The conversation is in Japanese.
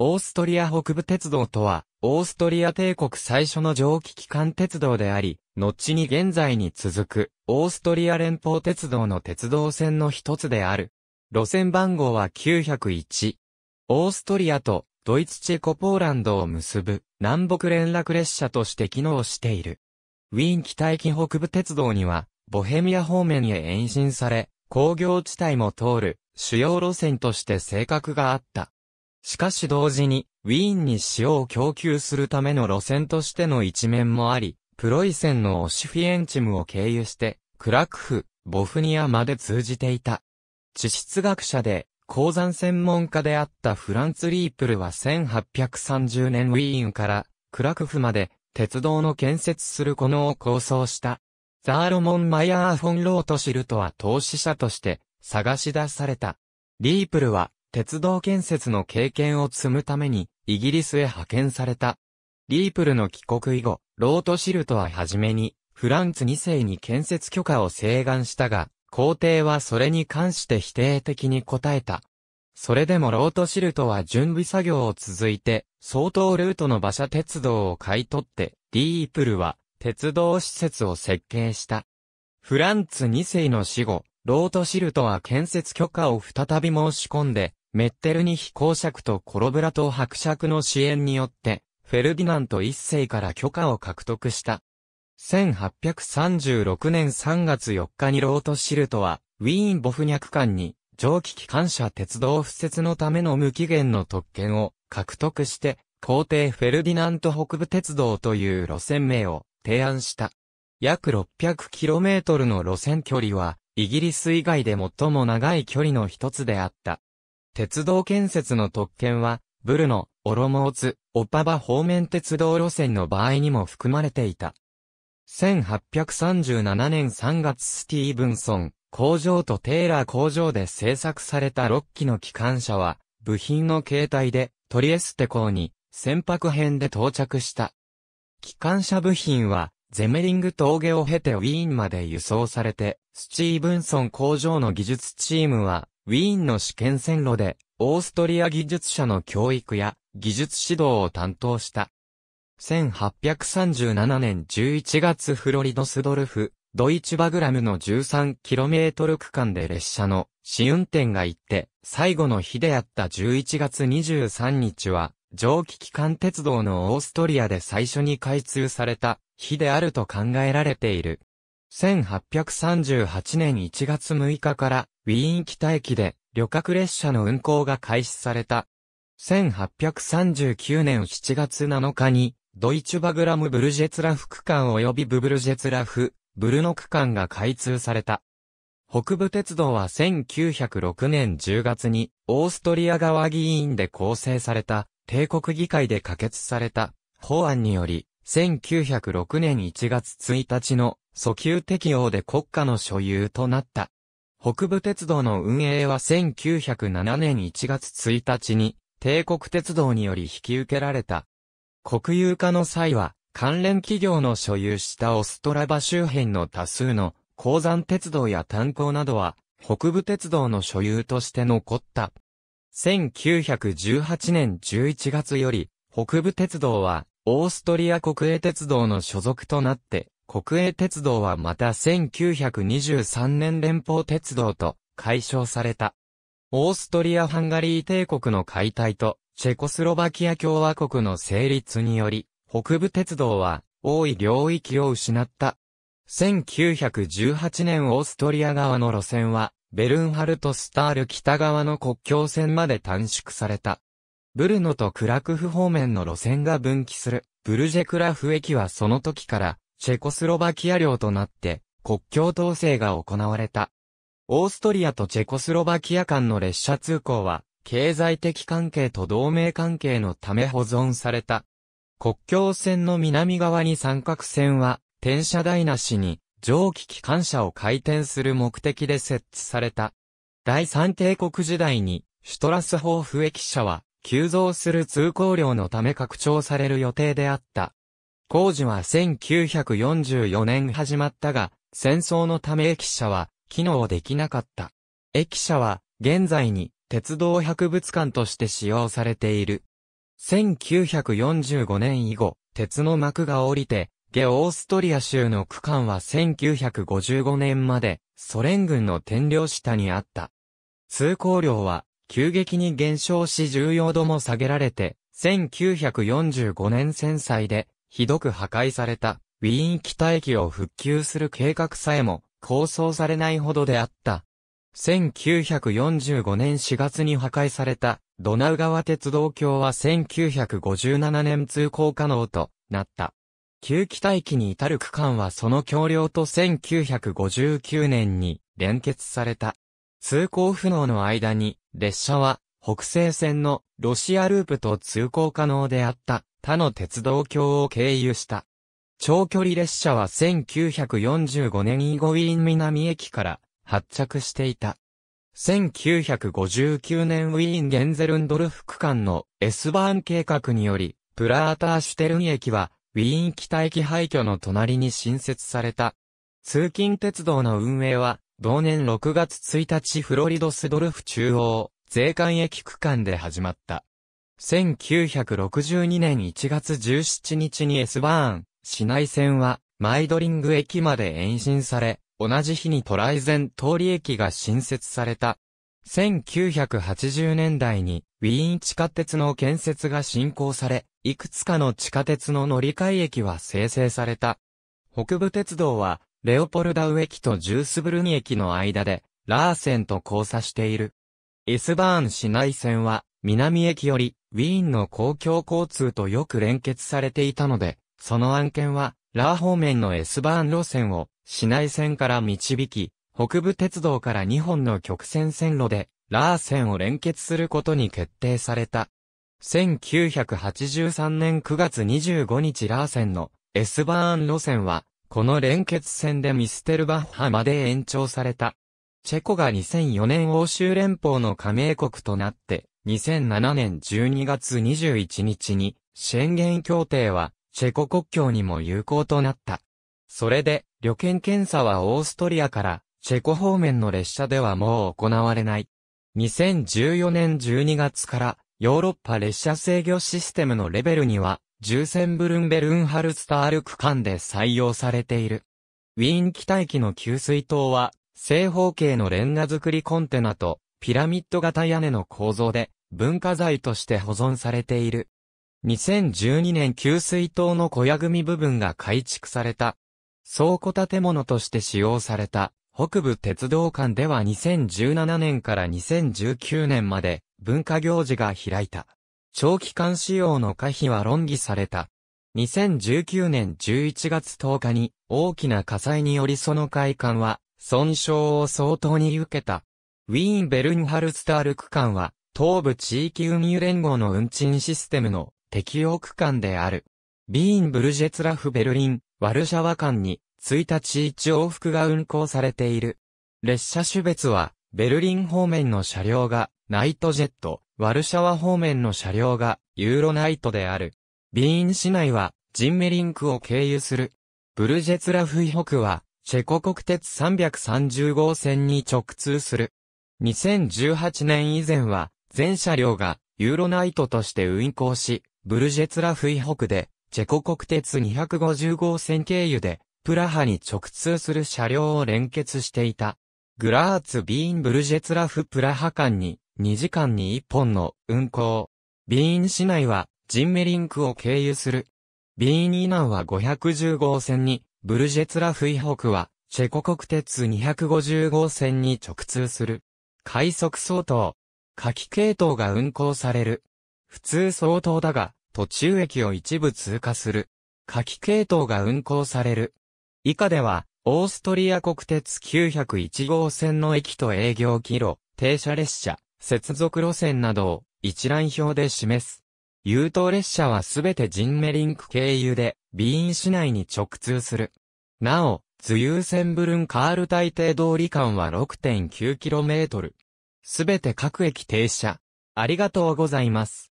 オーストリア北部鉄道とは、オーストリア帝国最初の蒸気機関鉄道であり、後に現在に続く、オーストリア連邦鉄道の鉄道線の一つである。路線番号は901。オーストリアとドイツチェコポーランドを結ぶ南北連絡列車として機能している。ウィーン北駅北部鉄道には、ボヘミア方面へ延伸され、工業地帯も通る主要路線として性格があった。しかし同時に、ウィーンに塩を供給するための路線としての一面もあり、プロイセンのオシフィエンチムを経由して、クラクフ、ボフニアまで通じていた。地質学者で、鉱山専門家であったフランツ・リープルは1830年ウィーンからクラクフまで鉄道の建設するこのを構想した。ザーロモン・マイヤー・フォン・ロートシルトは投資者として探し出された。リープルは鉄道建設の経験を積むために、イギリスへ派遣された。リープルの帰国以後、ロートシルトは初めに、フランツ2世に建設許可を請願したが、皇帝はそれに関して否定的に答えた。それでもロートシルトは準備作業を続いて、相当ルートの馬車鉄道を買い取って、リープルは鉄道施設を設計した。フランツ2世の死後、ロートシルトは建設許可を再び申し込んで、メッテルニヒ公爵とコロブラ島伯爵の支援によって、フェルディナント一世から許可を獲得した。1836年3月4日にロートシルトは、ウィーン・ボフニャク間に、蒸気機関車鉄道敷設のための無期限の特権を獲得して、皇帝フェルディナント北部鉄道という路線名を提案した。約 600km の路線距離は、イギリス以外で最も長い距離の一つであった。鉄道建設の特権は、ブルノ、オロモーツ、オパバ方面鉄道路線の場合にも含まれていた。1837年3月スティーブンソン、工場とテーラー工場で製作された6機の機関車は、部品の形態でトリエステ港に船舶編で到着した。機関車部品は、ゼメリング峠を経てウィーンまで輸送されて、スティーブンソン工場の技術チームは、ウィーンの試験線路で、オーストリア技術者の教育や技術指導を担当した。1837年11月フロリドスドルフ、ドイチバグラムの 13km 区間で列車の試運転が行って、最後の日であった11月23日は、蒸気機関鉄道のオーストリアで最初に開通された日であると考えられている。1838年1月6日から、ウィーン北駅で、旅客列車の運行が開始された。1839年7月7日に、ドイツバグラムブルジェツラフ区間及びブブルジェツラフ、ブルノ区間が開通された。北部鉄道は1906年10月に、オーストリア側議員で構成された、帝国議会で可決された、法案により、1906年1月1日の訴求適用で国家の所有となった。北部鉄道の運営は1907年1月1日に帝国鉄道により引き受けられた。国有化の際は関連企業の所有したオストラバ周辺の多数の鉱山鉄道や炭鉱などは北部鉄道の所有として残った。1918年11月より北部鉄道はオーストリア国営鉄道の所属となって国営鉄道はまた1923年連邦鉄道と解消された。オーストリア・ハンガリー帝国の解体と、チェコスロバキア共和国の成立により、北部鉄道は、多い領域を失った。1918年オーストリア側の路線は、ベルンハルト・スタール北側の国境線まで短縮された。ブルノとクラクフ方面の路線が分岐する、ブルジェクラフ駅はその時から、チェコスロバキア領となって、国境統制が行われた。オーストリアとチェコスロバキア間の列車通行は、経済的関係と同盟関係のため保存された。国境線の南側に三角線は、転車台なしに、蒸気機関車を回転する目的で設置された。第三帝国時代に、シュトラスホーフ駅舎は、急増する通行量のため拡張される予定であった。工事は1944年始まったが、戦争のため駅舎は機能できなかった。駅舎は現在に鉄道博物館として使用されている。1945年以後、鉄の幕が降りて、ゲオーストリア州の区間は1955年までソ連軍の天領下にあった。通行量は急激に減少し重要度も下げられて、1945年戦災でひどく破壊された、ウィーン北駅を復旧する計画さえも、構想されないほどであった。1945年4月に破壊された、ドナウ川鉄道橋は1957年通行可能となった。旧北駅に至る区間はその橋梁と1959年に連結された。通行不能の間に列車は北西線のロシアループと通行可能であった。他の鉄道橋を経由した。長距離列車は1945年以後ウィーン南駅から発着していた。1959年ウィーン・ゲンゼルンドルフ区間の S バーン計画により、プラーターシュテルン駅は、ウィーン北駅廃墟の隣に新設された。通勤鉄道の運営は、同年6月1日フロリドスドルフ中央、税関駅区間で始まった。1962年1月17日に S バーン、市内線は、マイドリング駅まで延伸され、同じ日にトライゼン通り駅が新設された。1980年代に、ウィーン地下鉄の建設が進行され、いくつかの地下鉄の乗り換え駅は生成された。北部鉄道は、レオポルダウ駅とジュースブルニ駅の間で、ラーセンと交差している。エスバーン市内線は、南駅より、ウィーンの公共交通とよく連結されていたので、その案件は、ラー方面の S バーン路線を、市内線から導き、北部鉄道から2本の曲線線路で、ラー線を連結することに決定された。1983年9月25日ラー線の S バーン路線は、この連結線でミステルバッハまで延長された。チェコが2004年欧州連邦の加盟国となって、2007年12月21日に、宣言協定は、チェコ国境にも有効となった。それで、旅券検査はオーストリアから、チェコ方面の列車ではもう行われない。2014年12月から、ヨーロッパ列車制御システムのレベルには、センブルンベルンハルスタール区間で採用されている。ウィーン機待機の給水塔は、正方形のレンガ作りコンテナとピラミッド型屋根の構造で、文化財として保存されている。2012年給水塔の小屋組部分が改築された。倉庫建物として使用された北部鉄道館では2017年から2019年まで文化行事が開いた。長期間使用の可否は論議された。2019年11月10日に大きな火災によりその会館は損傷を相当に受けた。ウィーン・ベルンハルスタール区間は、東部地域運輸連合の運賃システムの適用区間である。ビーン・ブルジェツラフ・ベルリン、ワルシャワ間に、1日1往復が運行されている。列車種別は、ベルリン方面の車両が、ナイトジェット、ワルシャワ方面の車両が、ユーロナイトである。ビーン市内は、ジンメリンクを経由する。ブルジェツラフホ北は、チェコ国鉄330号線に直通する。2018年以前は、全車両がユーロナイトとして運行し、ブルジェツラフ以北で、チェコ国鉄250号線経由で、プラハに直通する車両を連結していた。グラーツ・ビーン・ブルジェツラフ・プラハ間に2時間に1本の運行。ビーン市内はジンメリンクを経由する。ビーン以南は510号線に、ブルジェツラフ以北はチェコ国鉄250号線に直通する。快速相当。夏季系統が運行される。普通相当だが、途中駅を一部通過する。夏季系統が運行される。以下では、オーストリア国鉄901号線の駅と営業キロ、停車列車、接続路線などを一覧表で示す。優等列車はすべてジンメリンク経由で、ビーン市内に直通する。なお、自由センブルンカール大帝通り間は 6.9km。すべて各駅停車。ありがとうございます。